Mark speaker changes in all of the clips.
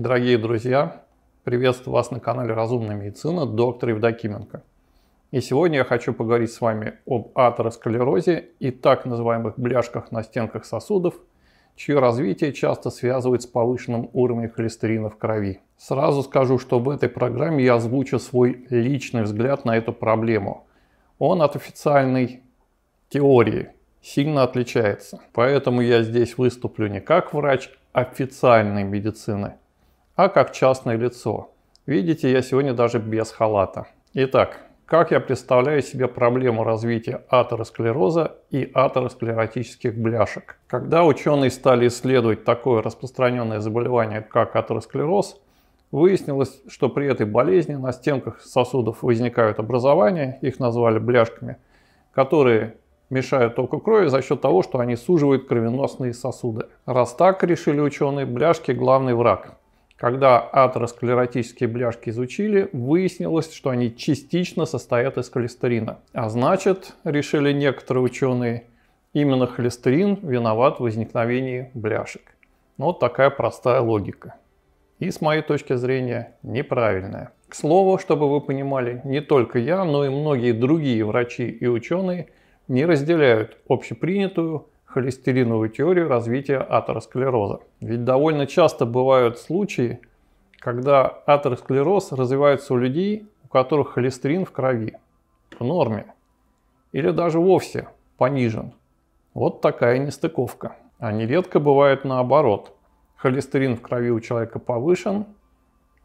Speaker 1: Дорогие друзья, приветствую вас на канале «Разумная медицина», доктор Евдокименко. И сегодня я хочу поговорить с вами об атеросклерозе и так называемых бляшках на стенках сосудов, чье развитие часто связывают с повышенным уровнем холестерина в крови. Сразу скажу, что в этой программе я озвучу свой личный взгляд на эту проблему. Он от официальной теории сильно отличается. Поэтому я здесь выступлю не как врач официальной медицины, а как частное лицо. Видите, я сегодня даже без халата. Итак, как я представляю себе проблему развития атеросклероза и атеросклеротических бляшек. Когда ученые стали исследовать такое распространенное заболевание, как атеросклероз, выяснилось, что при этой болезни на стенках сосудов возникают образования, их назвали бляшками, которые мешают току крови за счет того, что они суживают кровеносные сосуды. Раз так решили ученые, бляшки – главный враг. Когда атеросклеротические бляшки изучили, выяснилось, что они частично состоят из холестерина. А значит, решили некоторые ученые, именно холестерин виноват в возникновении бляшек. Но ну, вот такая простая логика. И с моей точки зрения неправильная. К слову, чтобы вы понимали, не только я, но и многие другие врачи и ученые не разделяют общепринятую холестериновую теорию развития атеросклероза. Ведь довольно часто бывают случаи, когда атеросклероз развивается у людей, у которых холестерин в крови в норме или даже вовсе понижен. Вот такая нестыковка. А нередко бывает наоборот. Холестерин в крови у человека повышен,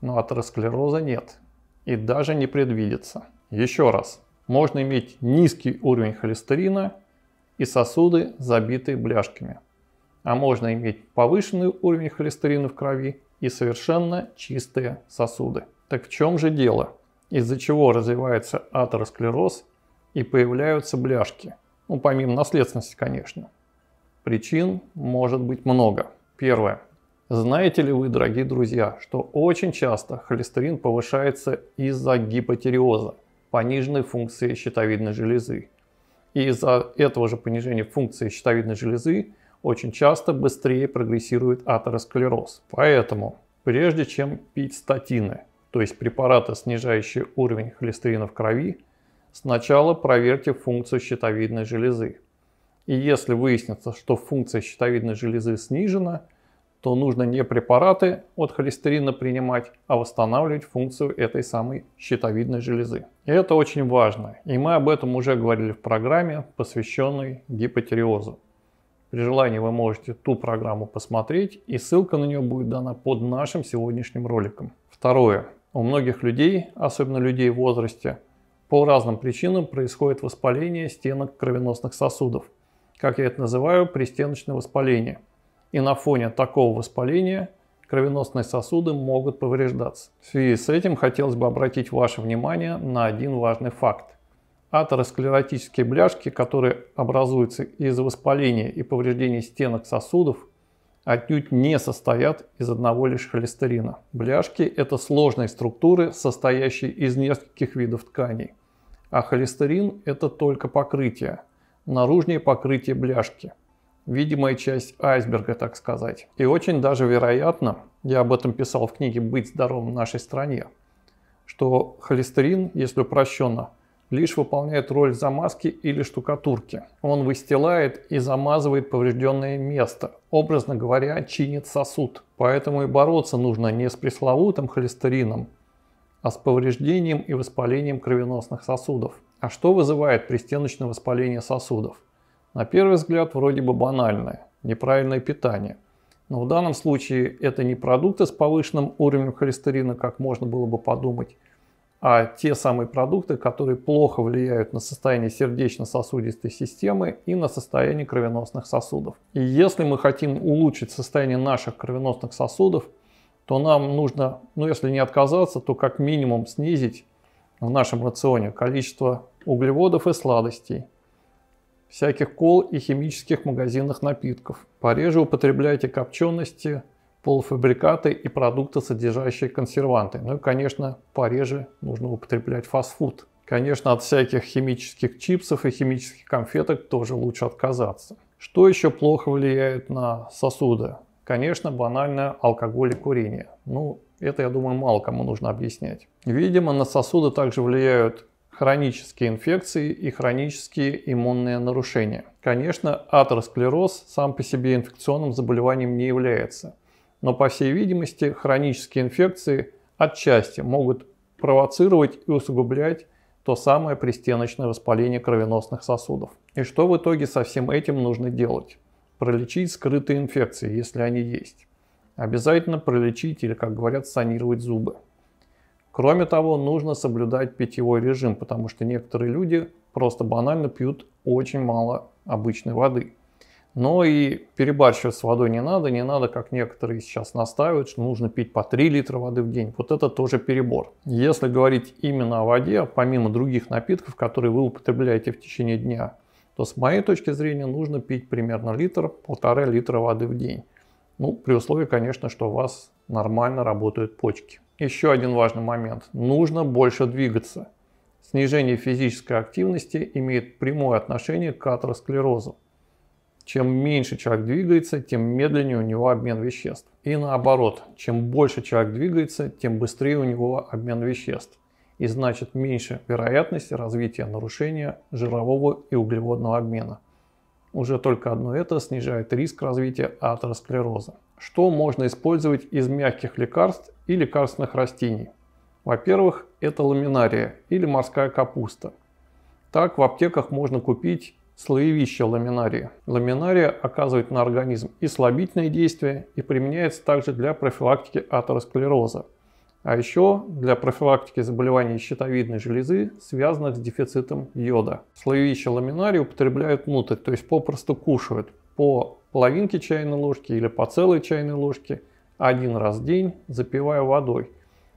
Speaker 1: но атеросклероза нет и даже не предвидится. Еще раз, можно иметь низкий уровень холестерина и сосуды забитые бляшками. А можно иметь повышенный уровень холестерина в крови и совершенно чистые сосуды. Так в чем же дело? Из-за чего развивается атеросклероз и появляются бляшки? Ну, помимо наследственности, конечно. Причин может быть много. Первое. Знаете ли вы, дорогие друзья, что очень часто холестерин повышается из-за гипотериоза, пониженной функции щитовидной железы. И из-за этого же понижения функции щитовидной железы очень часто быстрее прогрессирует атеросклероз. Поэтому, прежде чем пить статины, то есть препараты, снижающие уровень холестерина в крови, сначала проверьте функцию щитовидной железы. И если выяснится, что функция щитовидной железы снижена – то нужно не препараты от холестерина принимать, а восстанавливать функцию этой самой щитовидной железы. И это очень важно, и мы об этом уже говорили в программе, посвященной гипотериозу. При желании вы можете ту программу посмотреть, и ссылка на нее будет дана под нашим сегодняшним роликом. Второе. У многих людей, особенно людей в возрасте, по разным причинам происходит воспаление стенок кровеносных сосудов. Как я это называю, пристеночное воспаление и на фоне такого воспаления кровеносные сосуды могут повреждаться. В связи с этим хотелось бы обратить ваше внимание на один важный факт. Атеросклеротические бляшки, которые образуются из воспаления и повреждения стенок сосудов, отнюдь не состоят из одного лишь холестерина. Бляшки – это сложные структуры, состоящие из нескольких видов тканей. А холестерин – это только покрытие, наружнее покрытие бляшки – видимая часть айсберга, так сказать. И очень даже вероятно, я об этом писал в книге «Быть здоровым в нашей стране», что холестерин, если упрощенно, лишь выполняет роль замазки или штукатурки. Он выстилает и замазывает поврежденное место, образно говоря, чинит сосуд. Поэтому и бороться нужно не с пресловутым холестерином, а с повреждением и воспалением кровеносных сосудов. А что вызывает пристеночное воспаление сосудов? На первый взгляд вроде бы банальное, неправильное питание. Но в данном случае это не продукты с повышенным уровнем холестерина, как можно было бы подумать, а те самые продукты, которые плохо влияют на состояние сердечно-сосудистой системы и на состояние кровеносных сосудов. И если мы хотим улучшить состояние наших кровеносных сосудов, то нам нужно, ну если не отказаться, то как минимум снизить в нашем рационе количество углеводов и сладостей – всяких кол и химических магазинах напитков. Пореже употребляйте копчености, полуфабрикаты и продукты, содержащие консерванты. Ну и, конечно, пореже нужно употреблять фастфуд. Конечно, от всяких химических чипсов и химических конфеток тоже лучше отказаться. Что еще плохо влияет на сосуды? Конечно, банально алкоголь и курение. Ну, это, я думаю, мало кому нужно объяснять. Видимо, на сосуды также влияют хронические инфекции и хронические иммунные нарушения. Конечно, атеросклероз сам по себе инфекционным заболеванием не является, но по всей видимости хронические инфекции отчасти могут провоцировать и усугублять то самое пристеночное воспаление кровеносных сосудов. И что в итоге со всем этим нужно делать? Пролечить скрытые инфекции, если они есть. Обязательно пролечить или, как говорят, санировать зубы. Кроме того, нужно соблюдать питьевой режим, потому что некоторые люди просто банально пьют очень мало обычной воды. Но и перебарщивать с водой не надо, не надо, как некоторые сейчас настаивают, что нужно пить по 3 литра воды в день. Вот это тоже перебор. Если говорить именно о воде, помимо других напитков, которые вы употребляете в течение дня, то с моей точки зрения нужно пить примерно литр, полтора литра воды в день. Ну, при условии, конечно, что у вас нормально работают почки. Еще один важный момент. Нужно больше двигаться. Снижение физической активности имеет прямое отношение к атеросклерозу. Чем меньше человек двигается, тем медленнее у него обмен веществ. И наоборот, чем больше человек двигается, тем быстрее у него обмен веществ. И значит меньше вероятность развития нарушения жирового и углеводного обмена. Уже только одно это снижает риск развития атеросклероза что можно использовать из мягких лекарств и лекарственных растений. Во-первых, это ламинария или морская капуста. Так в аптеках можно купить слоевище ламинарии. Ламинария оказывает на организм и слабительное действие, и применяется также для профилактики атеросклероза. А еще для профилактики заболеваний щитовидной железы, связанных с дефицитом йода. Слоевище ламинарии употребляют внутрь, то есть попросту кушают по половинки чайной ложки или по целой чайной ложке один раз в день, запивая водой.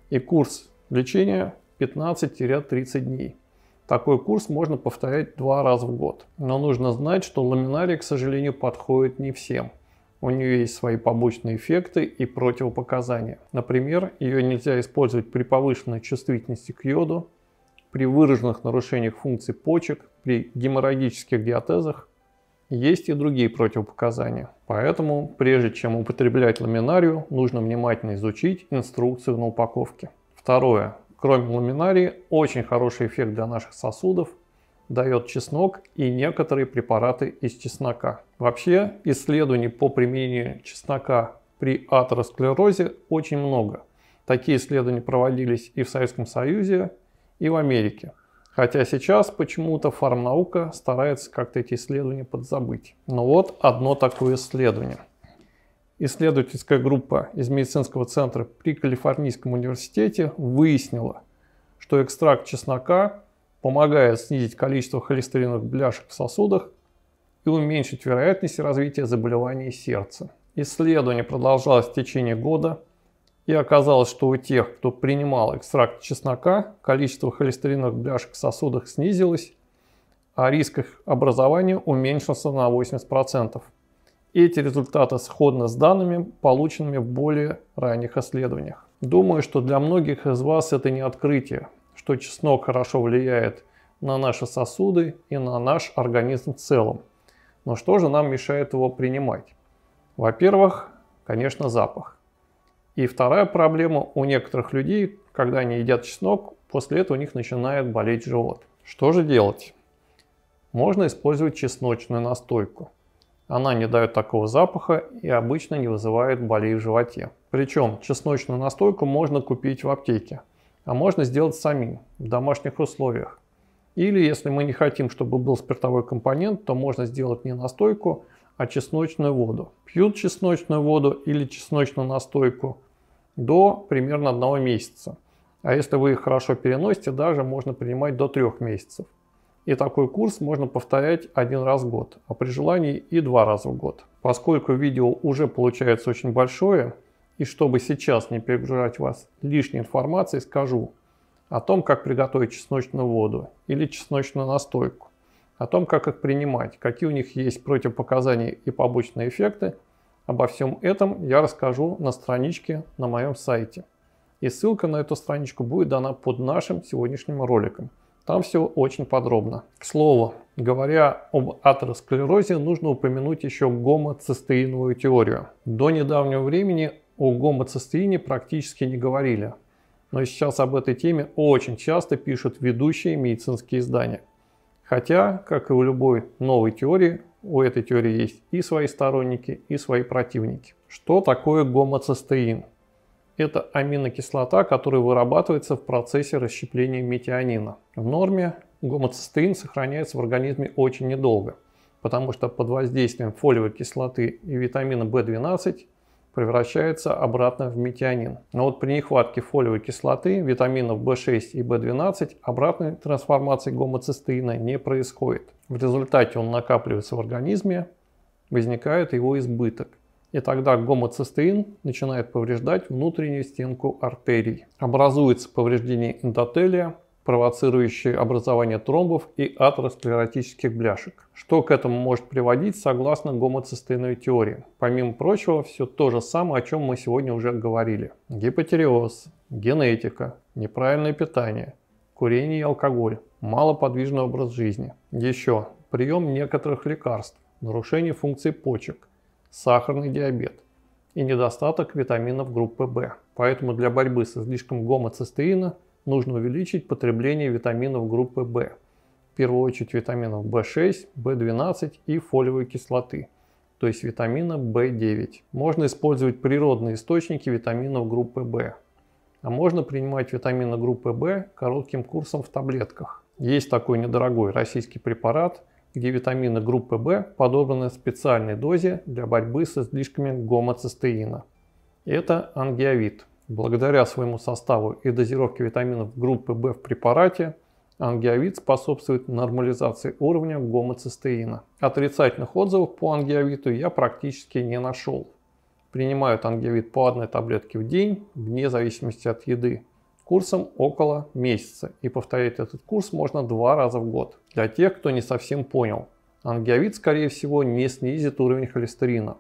Speaker 1: И курс лечения 15-30 дней. Такой курс можно повторять два раза в год. Но нужно знать, что ламинария, к сожалению, подходит не всем. У нее есть свои побочные эффекты и противопоказания. Например, ее нельзя использовать при повышенной чувствительности к йоду, при выраженных нарушениях функций почек, при геморрагических диатезах, есть и другие противопоказания, поэтому прежде чем употреблять ламинарию, нужно внимательно изучить инструкцию на упаковке. Второе. Кроме ламинарии, очень хороший эффект для наших сосудов дает чеснок и некоторые препараты из чеснока. Вообще, исследований по применению чеснока при атеросклерозе очень много. Такие исследования проводились и в Советском Союзе, и в Америке. Хотя сейчас почему-то фармнаука старается как-то эти исследования подзабыть. Но вот одно такое исследование. Исследовательская группа из медицинского центра при Калифорнийском университете выяснила, что экстракт чеснока помогает снизить количество холестериновых бляшек в сосудах и уменьшить вероятность развития заболеваний сердца. Исследование продолжалось в течение года, и оказалось, что у тех, кто принимал экстракт чеснока, количество холестериновых бляшек в сосудах снизилось, а риск их образования уменьшился на 80%. Эти результаты сходны с данными, полученными в более ранних исследованиях. Думаю, что для многих из вас это не открытие, что чеснок хорошо влияет на наши сосуды и на наш организм в целом. Но что же нам мешает его принимать? Во-первых, конечно, запах. И вторая проблема у некоторых людей, когда они едят чеснок, после этого у них начинает болеть живот. Что же делать? Можно использовать чесночную настойку. Она не дает такого запаха и обычно не вызывает болей в животе. Причем чесночную настойку можно купить в аптеке, а можно сделать самим в домашних условиях. Или если мы не хотим, чтобы был спиртовой компонент, то можно сделать не настойку, а чесночную воду. Пьют чесночную воду или чесночную настойку до примерно одного месяца. А если вы их хорошо переносите, даже можно принимать до трех месяцев. И такой курс можно повторять один раз в год, а при желании и два раза в год. Поскольку видео уже получается очень большое, и чтобы сейчас не перегружать вас лишней информацией, скажу о том, как приготовить чесночную воду или чесночную настойку, о том, как их принимать, какие у них есть противопоказания и побочные эффекты – Обо всем этом я расскажу на страничке на моем сайте. И ссылка на эту страничку будет дана под нашим сегодняшним роликом. Там все очень подробно. К слову, говоря об атеросклерозе, нужно упомянуть еще гомоцистеиновую теорию. До недавнего времени о гомоцистеине практически не говорили. Но сейчас об этой теме очень часто пишут ведущие медицинские издания. Хотя, как и у любой новой теории, у этой теории есть и свои сторонники, и свои противники. Что такое гомоцистеин? Это аминокислота, которая вырабатывается в процессе расщепления метионина. В норме гомоцистеин сохраняется в организме очень недолго, потому что под воздействием фолиевой кислоты и витамина В12 превращается обратно в метионин. Но вот при нехватке фолиевой кислоты, витаминов В6 и В12 обратной трансформации гомоцистеина не происходит. В результате он накапливается в организме, возникает его избыток. И тогда гомоцистеин начинает повреждать внутреннюю стенку артерий. Образуется повреждение эндотелия, провоцирующие образование тромбов и атеросклеротических бляшек. Что к этому может приводить, согласно гомоцистейной теории. Помимо прочего, все то же самое, о чем мы сегодня уже говорили. Гипотереоз, генетика, неправильное питание, курение и алкоголь, малоподвижный образ жизни. Еще прием некоторых лекарств, нарушение функций почек, сахарный диабет и недостаток витаминов группы В. Поэтому для борьбы с излишком гомоцистеина – нужно увеличить потребление витаминов группы В. В первую очередь витаминов В6, В12 и фолиевой кислоты, то есть витамина В9. Можно использовать природные источники витаминов группы В. А можно принимать витамины группы В коротким курсом в таблетках. Есть такой недорогой российский препарат, где витамины группы В подобраны в специальной дозе для борьбы с излишками гомоцистеина. Это ангиовит. Благодаря своему составу и дозировке витаминов группы В в препарате, ангиовид способствует нормализации уровня гомоцистеина. Отрицательных отзывов по ангиовиту я практически не нашел. Принимают ангиовид по одной таблетке в день, вне зависимости от еды, курсом около месяца. И повторять этот курс можно два раза в год. Для тех, кто не совсем понял, ангиовид, скорее всего, не снизит уровень холестерина,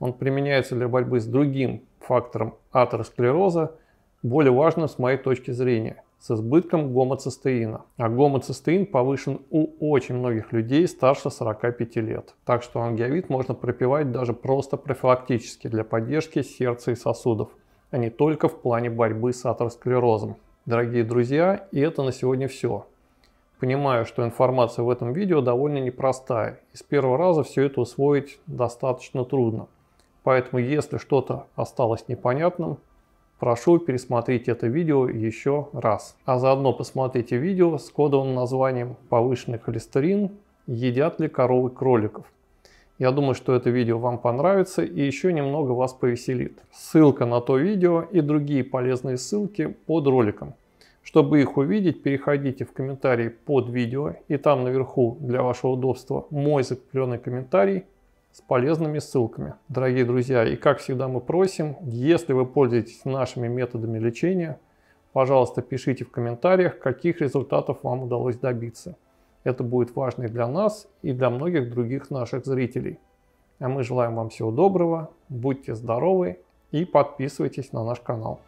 Speaker 1: он применяется для борьбы с другим фактором атеросклероза, более важным с моей точки зрения, с избытком гомоцистеина. А гомоцистеин повышен у очень многих людей старше 45 лет. Так что ангиовит можно пропивать даже просто профилактически для поддержки сердца и сосудов, а не только в плане борьбы с атеросклерозом. Дорогие друзья, и это на сегодня все. Понимаю, что информация в этом видео довольно непростая, и с первого раза все это усвоить достаточно трудно. Поэтому, если что-то осталось непонятным, прошу пересмотреть это видео еще раз. А заодно посмотрите видео с кодовым названием «Повышенный холестерин. Едят ли коровы кроликов?». Я думаю, что это видео вам понравится и еще немного вас повеселит. Ссылка на то видео и другие полезные ссылки под роликом. Чтобы их увидеть, переходите в комментарии под видео и там наверху для вашего удобства мой закрепленный комментарий – с полезными ссылками. Дорогие друзья, и как всегда мы просим, если вы пользуетесь нашими методами лечения, пожалуйста, пишите в комментариях, каких результатов вам удалось добиться. Это будет важно и для нас, и для многих других наших зрителей. А мы желаем вам всего доброго, будьте здоровы и подписывайтесь на наш канал.